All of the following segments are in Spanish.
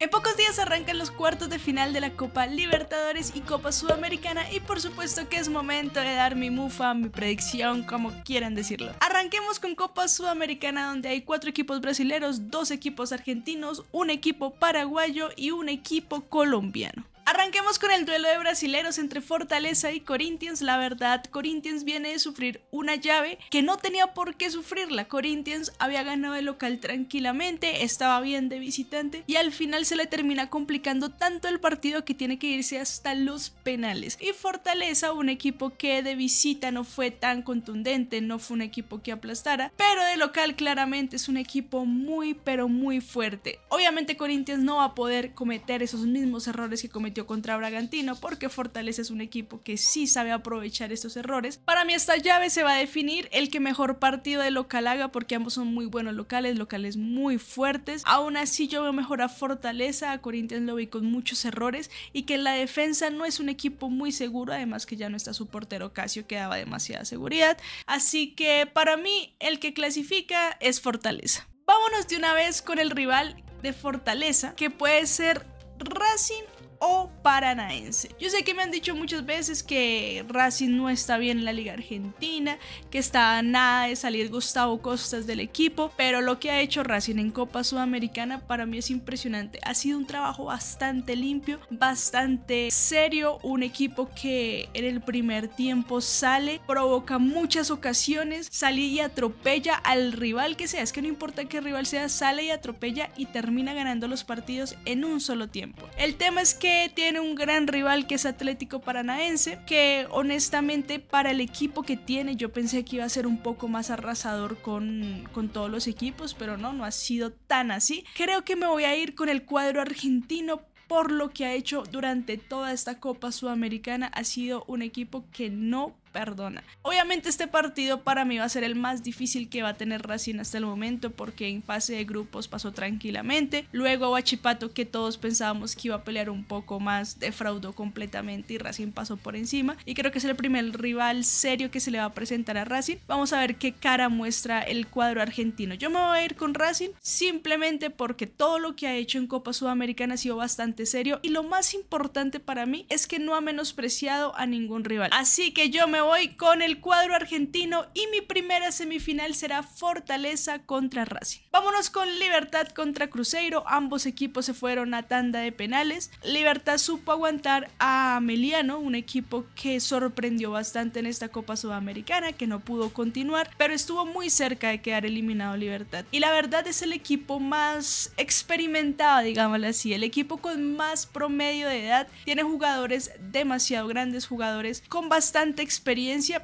En pocos días arrancan los cuartos de final de la Copa Libertadores y Copa Sudamericana y por supuesto que es momento de dar mi mufa, mi predicción, como quieran decirlo. Arranquemos con Copa Sudamericana donde hay cuatro equipos brasileños, dos equipos argentinos, un equipo paraguayo y un equipo colombiano. Arranquemos con el duelo de brasileros entre Fortaleza y Corinthians. La verdad, Corinthians viene de sufrir una llave que no tenía por qué sufrirla. Corinthians había ganado el local tranquilamente, estaba bien de visitante y al final se le termina complicando tanto el partido que tiene que irse hasta los penales. Y Fortaleza, un equipo que de visita no fue tan contundente, no fue un equipo que aplastara, pero de local claramente es un equipo muy pero muy fuerte. Obviamente Corinthians no va a poder cometer esos mismos errores que cometió contra Bragantino porque Fortaleza es un equipo que sí sabe aprovechar estos errores. Para mí esta llave se va a definir el que mejor partido de local haga porque ambos son muy buenos locales, locales muy fuertes. Aún así yo veo mejor a Fortaleza, a Corinthians lo vi con muchos errores y que la defensa no es un equipo muy seguro, además que ya no está su portero Casio que daba demasiada seguridad. Así que para mí el que clasifica es Fortaleza. Vámonos de una vez con el rival de Fortaleza, que puede ser Racing o paranaense. Yo sé que me han dicho muchas veces que Racing no está bien en la Liga Argentina, que está nada de salir Gustavo Costas del equipo, pero lo que ha hecho Racing en Copa Sudamericana para mí es impresionante. Ha sido un trabajo bastante limpio, bastante serio, un equipo que en el primer tiempo sale, provoca muchas ocasiones, sale y atropella al rival que sea, es que no importa qué rival sea, sale y atropella y termina ganando los partidos en un solo tiempo. El tema es que tiene un gran rival que es Atlético Paranaense, que honestamente para el equipo que tiene yo pensé que iba a ser un poco más arrasador con, con todos los equipos, pero no, no ha sido tan así. Creo que me voy a ir con el cuadro argentino por lo que ha hecho durante toda esta Copa Sudamericana. Ha sido un equipo que no perdona. Obviamente este partido para mí va a ser el más difícil que va a tener Racing hasta el momento porque en fase de grupos pasó tranquilamente. Luego a Huachipato que todos pensábamos que iba a pelear un poco más defraudó completamente y Racing pasó por encima. Y creo que es el primer rival serio que se le va a presentar a Racing. Vamos a ver qué cara muestra el cuadro argentino. Yo me voy a ir con Racing simplemente porque todo lo que ha hecho en Copa Sudamericana ha sido bastante serio y lo más importante para mí es que no ha menospreciado a ningún rival. Así que yo me hoy voy con el cuadro argentino y mi primera semifinal será Fortaleza contra Racing. Vámonos con Libertad contra Cruzeiro. Ambos equipos se fueron a tanda de penales. Libertad supo aguantar a Meliano, un equipo que sorprendió bastante en esta Copa Sudamericana, que no pudo continuar, pero estuvo muy cerca de quedar eliminado Libertad. Y la verdad es el equipo más experimentado, digámoslo así, el equipo con más promedio de edad. Tiene jugadores demasiado grandes, jugadores con bastante experiencia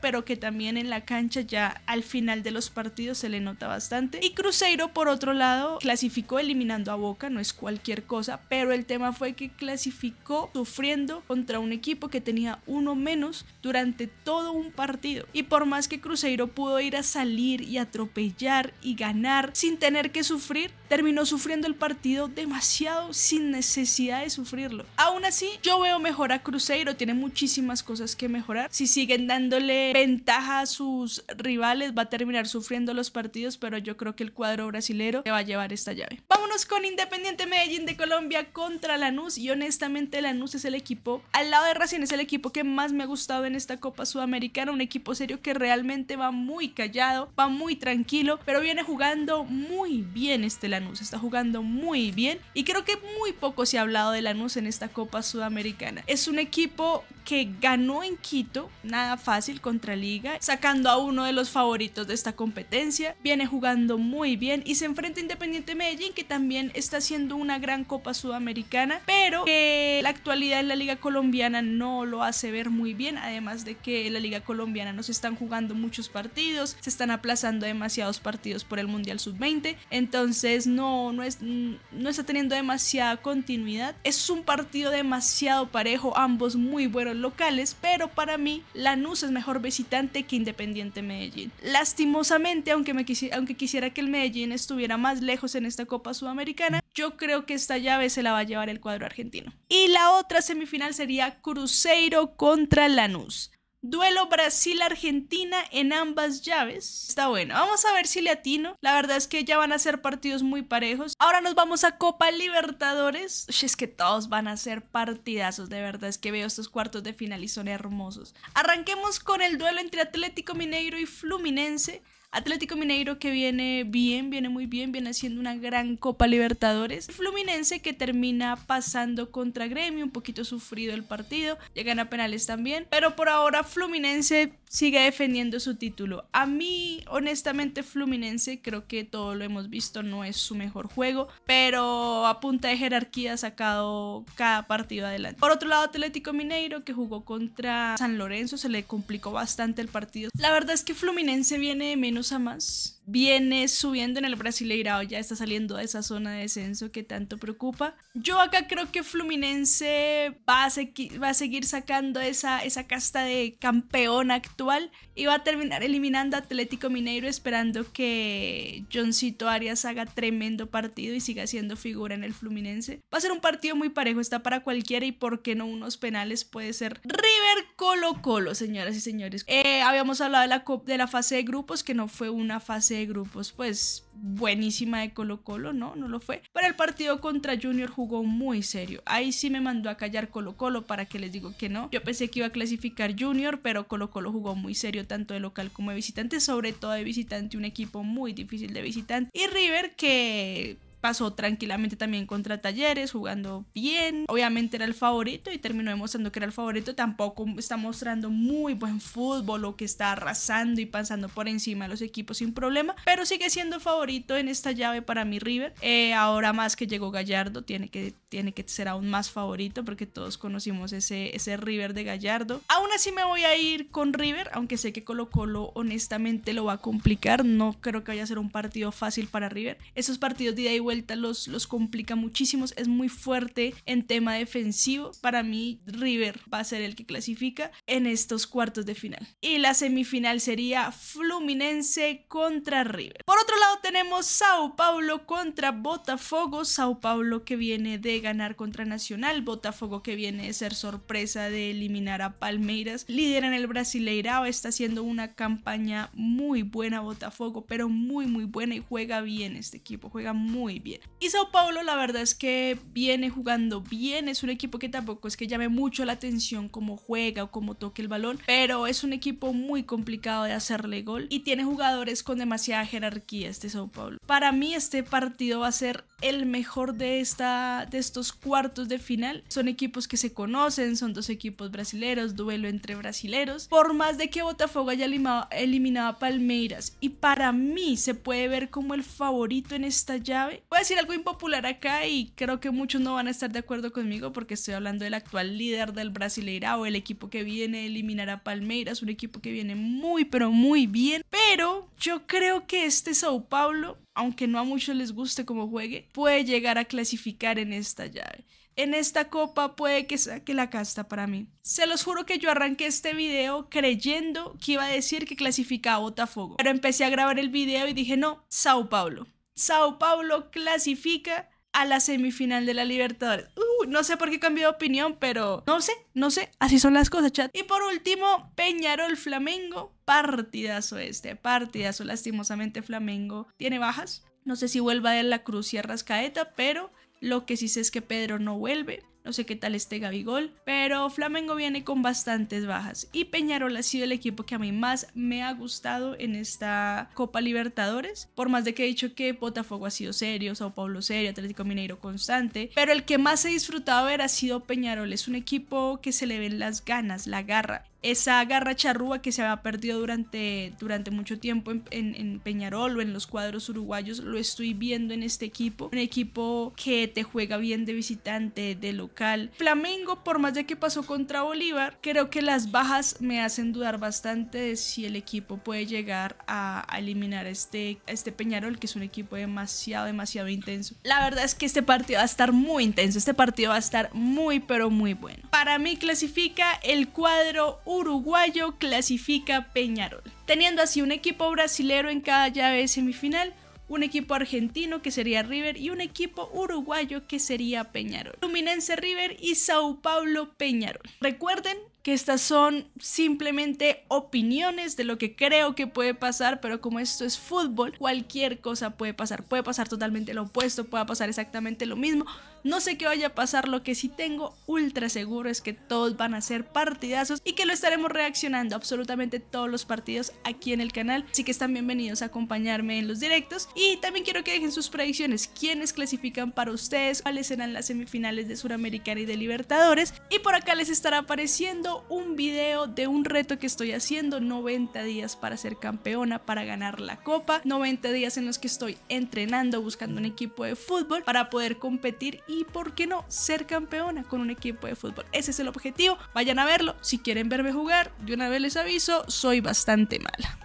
pero que también en la cancha ya al final de los partidos se le nota bastante. Y Cruzeiro, por otro lado, clasificó eliminando a Boca, no es cualquier cosa, pero el tema fue que clasificó sufriendo contra un equipo que tenía uno menos durante todo un partido. Y por más que Cruzeiro pudo ir a salir y atropellar y ganar sin tener que sufrir, terminó sufriendo el partido demasiado sin necesidad de sufrirlo. Aún así, yo veo mejor a Cruzeiro, tiene muchísimas cosas que mejorar. Si siguen dando dándole ventaja a sus rivales, va a terminar sufriendo los partidos, pero yo creo que el cuadro brasilero te va a llevar esta llave. Vámonos con Independiente Medellín de Colombia contra Lanús y honestamente Lanús es el equipo, al lado de Racing es el equipo que más me ha gustado en esta Copa Sudamericana, un equipo serio que realmente va muy callado, va muy tranquilo, pero viene jugando muy bien este Lanús, está jugando muy bien y creo que muy poco se ha hablado de Lanús en esta Copa Sudamericana. Es un equipo que ganó en Quito, nada fácil contra Liga, sacando a uno de los favoritos de esta competencia, viene jugando muy bien y se enfrenta a Independiente Medellín que también está haciendo una gran Copa Sudamericana, pero que la actualidad en la Liga Colombiana no lo hace ver muy bien, además de que en la Liga Colombiana no se están jugando muchos partidos, se están aplazando demasiados partidos por el Mundial Sub-20, entonces no, no, no está teniendo demasiada continuidad, es un partido demasiado parejo, ambos muy buenos locales, pero para mí Lanús es mejor visitante que Independiente Medellín. Lastimosamente, aunque, aunque quisiera que el Medellín estuviera más lejos en esta Copa Sudamericana, yo creo que esta llave se la va a llevar el cuadro argentino. Y la otra semifinal sería Cruzeiro contra Lanús. Duelo Brasil-Argentina en ambas llaves. Está bueno. Vamos a ver si le atino. La verdad es que ya van a ser partidos muy parejos. Ahora nos vamos a Copa Libertadores. Uy, es que todos van a ser partidazos. De verdad es que veo estos cuartos de final y son hermosos. Arranquemos con el duelo entre Atlético Mineiro y Fluminense. Atlético Mineiro que viene bien, viene muy bien, viene haciendo una gran Copa Libertadores. Fluminense que termina pasando contra Gremio, un poquito sufrido el partido, llegan a penales también, pero por ahora Fluminense sigue defendiendo su título. A mí, honestamente, Fluminense creo que todo lo hemos visto, no es su mejor juego, pero a punta de jerarquía ha sacado cada partido adelante. Por otro lado, Atlético Mineiro que jugó contra San Lorenzo, se le complicó bastante el partido. La verdad es que Fluminense viene menos a más viene subiendo en el Brasileirao, ya está saliendo de esa zona de descenso que tanto preocupa. Yo acá creo que Fluminense va a, seguir sacando esa, esa casta de campeón actual y va a terminar eliminando a Atlético Mineiro esperando que Johncito Arias haga tremendo partido y siga siendo figura en el Fluminense. Va a ser un partido muy parejo, está para cualquiera y por qué no unos penales puede ser River Colo Colo, señoras y señores. Eh, habíamos hablado de la, de la fase de grupos que no fue una fase de grupos pues buenísima de Colo Colo, no, no lo fue. Pero el partido contra Junior jugó muy serio. Ahí sí me mandó a callar Colo Colo para que les digo que no. Yo pensé que iba a clasificar Junior, pero Colo Colo jugó muy serio tanto de local como de visitante, sobre todo de visitante, un equipo muy difícil de visitante. Y River que pasó tranquilamente también contra Talleres, jugando bien. Obviamente era el favorito y terminó demostrando que era el favorito. Tampoco está mostrando muy buen fútbol o que está arrasando y pasando por encima de los equipos sin problema, pero sigue siendo favorito en esta llave para mi River. Eh, ahora más que llegó Gallardo, tiene que, tiene que ser aún más favorito porque todos conocimos ese, ese River de Gallardo. Aún así me voy a ir con River, aunque sé que Colo Colo honestamente lo va a complicar. No creo que vaya a ser un partido fácil para River. Esos partidos de ida los, los complica muchísimo. Es muy fuerte en tema defensivo. Para mí, River va a ser el que clasifica en estos cuartos de final. Y la semifinal sería Fluminense contra River. Por otro lado, tenemos Sao Paulo contra Botafogo. Sao Paulo que viene de ganar contra Nacional. Botafogo que viene de ser sorpresa de eliminar a Palmeiras. Líder en el Brasileirao. Está haciendo una campaña muy buena Botafogo, pero muy, muy buena y juega bien este equipo. Juega muy bien. Y Sao Paulo la verdad es que viene jugando bien, es un equipo que tampoco es que llame mucho la atención como juega o como toque el balón, pero es un equipo muy complicado de hacerle gol y tiene jugadores con demasiada jerarquía este Sao Paulo. Para mí este partido va a ser el mejor de, esta, de estos cuartos de final. Son equipos que se conocen, son dos equipos brasileños, duelo entre brasileños. Por más de que Botafogo haya eliminado a Palmeiras y para mí se puede ver como el favorito en esta llave, Voy a decir algo impopular acá y creo que muchos no van a estar de acuerdo conmigo porque estoy hablando del actual líder del o el equipo que viene a eliminar a Palmeiras, un equipo que viene muy pero muy bien, pero yo creo que este Sao Paulo, aunque no a muchos les guste cómo juegue, puede llegar a clasificar en esta llave. En esta copa puede que saque la casta para mí. Se los juro que yo arranqué este video creyendo que iba a decir que clasificaba a Botafogo, pero empecé a grabar el video y dije no, Sao Paulo. Sao Paulo clasifica a la semifinal de la Libertadores. Uh, no sé por qué cambió de opinión, pero no sé, no sé, así son las cosas, chat. Y por último, Peñarol Flamengo, partidazo este, partidazo, lastimosamente Flamengo tiene bajas. No sé si vuelva a la Cruz y Arrascaeta, pero lo que sí sé es que Pedro no vuelve no sé qué tal esté Gabigol, pero Flamengo viene con bastantes bajas y Peñarol ha sido el equipo que a mí más me ha gustado en esta Copa Libertadores, por más de que he dicho que Botafogo ha sido serio, Sao Paulo serio, Atlético Mineiro constante, pero el que más he disfrutado ver ha sido Peñarol, es un equipo que se le ven las ganas, la garra, esa garra charrúa que se ha perdido durante, durante mucho tiempo en, Peñarol o en los cuadros uruguayos, lo estoy viendo en este equipo. Un equipo que te juega bien de visitante, de local. Flamengo, por más de que pasó contra Bolívar, creo que las bajas me hacen dudar bastante de si el equipo puede llegar a, eliminar este, este Peñarol, que es un equipo demasiado, demasiado intenso. La verdad es que este partido va a estar muy intenso, este partido va a estar muy, pero muy bueno. Para mí clasifica el cuadro 1 uruguayo clasifica Peñarol, teniendo así un equipo brasilero en cada llave semifinal, un equipo argentino que sería River y un equipo uruguayo que sería Peñarol. Luminense River y Sao Paulo Peñarol. Recuerden que estas son simplemente opiniones de lo que creo que puede pasar, pero como esto es fútbol, cualquier cosa puede pasar. Puede pasar totalmente lo opuesto, puede pasar exactamente lo mismo. No sé qué vaya a pasar, lo que sí tengo ultra seguro es que todos van a ser partidazos y que lo estaremos reaccionando absolutamente todos los partidos aquí en el canal. Así que están bienvenidos a acompañarme en los directos. Y también quiero que dejen sus predicciones, quiénes clasifican para ustedes, cuáles serán las semifinales de Suramericana y de Libertadores. Y por acá les estará apareciendo un video de un reto que estoy haciendo, 90 días para ser campeona, para ganar la copa, 90 días en los que estoy entrenando, buscando un equipo de fútbol para poder competir y, ¿por qué no?, ser campeona con un equipo de fútbol. Ese es el objetivo, vayan a verlo, si quieren verme jugar, de una vez les aviso, soy bastante mala.